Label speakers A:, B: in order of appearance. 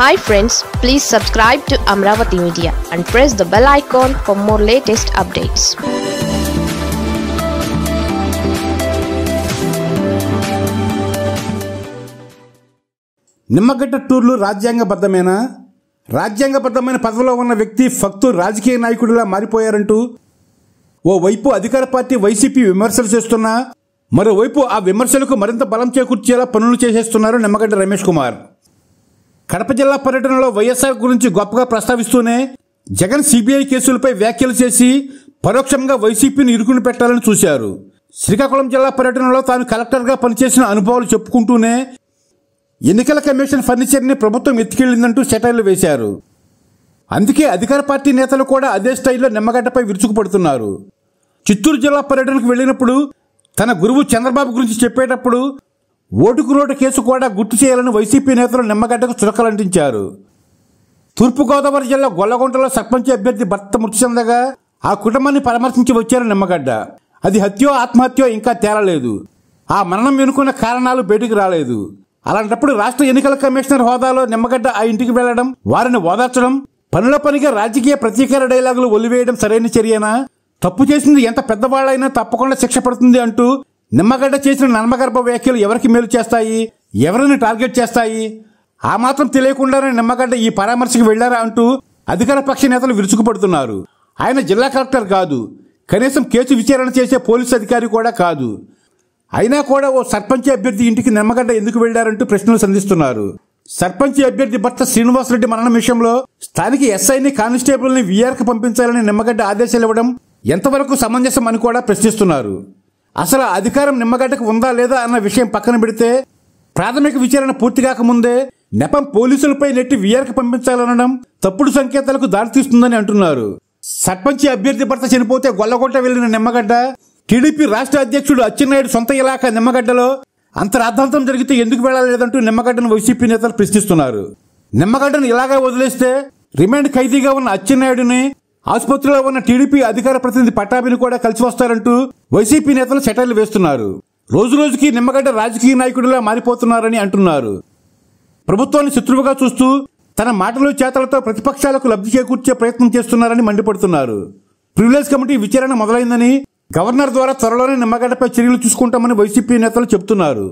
A: hi friends please subscribe to Amaravati media and press the bell icon for more latest updates Nimmagadda టూర్లు రాజ్యాంగబద్ధమైన రాజ్యాంగబద్ధమైన పదవిలో ఉన్న వ్యక్తి ఫక్తు రాజకీయ నాయకుడిలా మారిపోయారంటూ ఓ వైపు అధికార పార్టీ వైసీపీ విమర్శలు చేస్తున్నా మరోవైపు ఆ విమర్శలకు మరింత బలం చేకూర్చేలా పనులు చేసేస్తున్నారు నిమ్మగడ్డ రమేష్ కుమార్ కడప జిల్లా పర్యటనలో వైఎస్ఆర్ గురించి గొప్పగా ప్రస్తావిస్తూనే జగన్ సిబిఐ కేసులపై వ్యాఖ్యలు చేసి పరోక్షంగా వైసీపీని ఇరుకుని పెట్టాలని చూశారు శ్రీకాకుళం జిల్లా పర్యటనలో తాను కలెక్టర్గా పనిచేసిన అనుభవాలు చెప్పుకుంటూనే ఎన్నికల కమిషన్ ఫర్నిచర్ని ప్రభుత్వం ఎత్తుకెళ్లిందంటూ సెటైర్లు వేశారు అందుకే అధికార పార్టీ నేతలు కూడా అదే స్థాయిలో నిమ్మగడ్డపై విరుచుకుపడుతున్నారు చిత్తూరు జిల్లా పర్యటనకు వెళ్ళినప్పుడు తన గురువు చంద్రబాబు గురించి చెప్పేటప్పుడు ఓటుకు నోటు కేసు కూడా గుర్తు చేయాలని వైసీపీ నేతలు నిమ్మగడ్డకు చురకలంటించారు తూర్పుగోదావరి జిల్లా గొల్లగుంటలో సర్పంచ్ అభ్యర్థి భర్త మృతి చెందగా ఆ కుటుంబాన్ని పరామర్శించి వచ్చారు నిమ్మగడ్డ అది హత్యో ఆత్మహత్యో ఇంకా తేలలేదు ఆ మరణం వెనుకున్న కారణాలు బయటకు రాలేదు అలాంటప్పుడు రాష్ట్ర ఎన్నికల కమిషనర్ హోదాలో నిమ్మగడ్డ ఆ ఇంటికి వెళ్లడం వారిని ఓదార్చడం పనుల పనిగా రాజకీయ ప్రతీకార డైలాగులు ఒలివేయడం సరైన చర్యనా తప్పు చేసింది ఎంత పెద్దవాళ్ళైనా తప్పకుండా శిక్ష పడుతుంది అంటూ నిమ్మగడ్డ చేసిన నర్మగర్భ వ్యాఖ్యలు ఎవరికి మేలు చేస్తాయి ఎవరిని టార్గెట్ చేస్తాయి ఆ మాత్రం తెలియకుండానే నిమ్మగడ్డ ఈ పరామర్శకు వెళ్లారా అంటూ అధికార పక్ష నేతలు విరుచుకుపడుతున్నారు ఆయన జిల్లా కలెక్టర్ కాదు కనీసం కేసు విచారణ చేసే పోలీసు అధికారి కూడా కాదు అయినా కూడా ఓ సర్పంచ్ అభ్యర్థి ఇంటికి నిమ్మగడ్డ ఎందుకు వెళ్లారంటూ ప్రశ్నలు సంధిస్తున్నారు సర్పంచ్ అభ్యర్థి భర్త శ్రీనివాసరెడ్డి మరణం విషయంలో స్థానిక ఎస్ఐని కానిస్టేబుల్ని వీఆర్కి పంపించాలని నిమ్మగడ్డ ఆదేశాలు ఇవ్వడం ఎంతవరకు సమంజసం అని కూడా ప్రశ్నిస్తున్నారు అసలు అధికారం నిమ్మగడ్డకు ఉందా లేదా అన్న విషయం పక్కన పెడితే ప్రాథమిక విచారణ పూర్తి కాకముందే నెపం పోలీసులపై నెట్టి వీఆర్కి పంపించాలనడం తప్పుడు సంకేతాలకు దారితీస్తుందని అంటున్నారు సర్పంచి అభ్యర్థి భర్త చనిపోతే గొల్లగొట్ట వెళ్లిన నిమ్మగడ్డ టీడీపీ రాష్ట్ర అధ్యక్షుడు అచ్చెన్నాయుడు సొంత ఇలాక నిమ్మగడ్డలో అంత రాద్ధాంతం జరిగితే ఎందుకు వెళ్లలేదంటూ నిమ్మగడ్డను వైసీపీ నేతలు ప్రశ్నిస్తున్నారు నిమ్మగడ్డను ఇలాగా వదిలేస్తే రిమాండ్ ఖైదీగా ఉన్న అచ్చెన్నాయుడిని ఆసుపత్రిలో ఉన్న టీడీపీ అధికార ప్రతినిధి పట్టాభిని కూడా కలిసి వస్తారంటూ వైసీపీ నేతలు సెటైర్లు వేస్తున్నారు రోజు రోజుకి నిమ్మగడ్డ రాజకీయ నాయకుడిలా మారిపోతున్నారని అంటున్నారు ప్రభుత్వాన్ని శత్రువుగా చూస్తూ తన మాటలు చేతలతో ప్రతిపక్షాలకు లబ్ధి చేకూర్చే ప్రయత్నం చేస్తున్నారని మండిపడుతున్నారు ప్రివిలేజ్ కమిటీ విచారణ మొదలైందని గవర్నర్ ద్వారా త్వరలోనే నిమ్మగడ్డపై చర్యలు చూసుకుంటామని వైసీపీ నేతలు చెబుతున్నారు